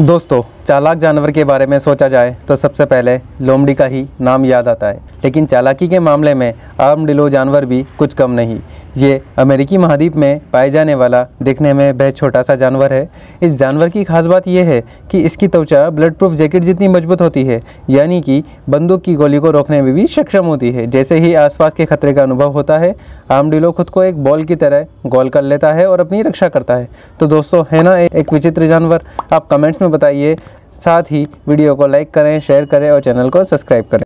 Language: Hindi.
दोस्तों चालाक जानवर के बारे में सोचा जाए तो सबसे पहले लोमड़ी का ही नाम याद आता है लेकिन चालाकी के मामले में डिलो जानवर भी कुछ कम नहीं ये अमेरिकी महाद्वीप में पाए जाने वाला देखने में बेहद छोटा सा जानवर है इस जानवर की खास बात यह है कि इसकी त्वचा ब्लड प्रूफ जैकेट जितनी मजबूत होती है यानी कि बंदूक की गोली को रोकने में भी सक्षम होती है जैसे ही आसपास के खतरे का अनुभव होता है आम डिलो खुद को एक बॉल की तरह गोल कर लेता है और अपनी रक्षा करता है तो दोस्तों है ना एक विचित्र जानवर आप कमेंट्स में बताइए साथ ही वीडियो को लाइक करें शेयर करें और चैनल को सब्सक्राइब करें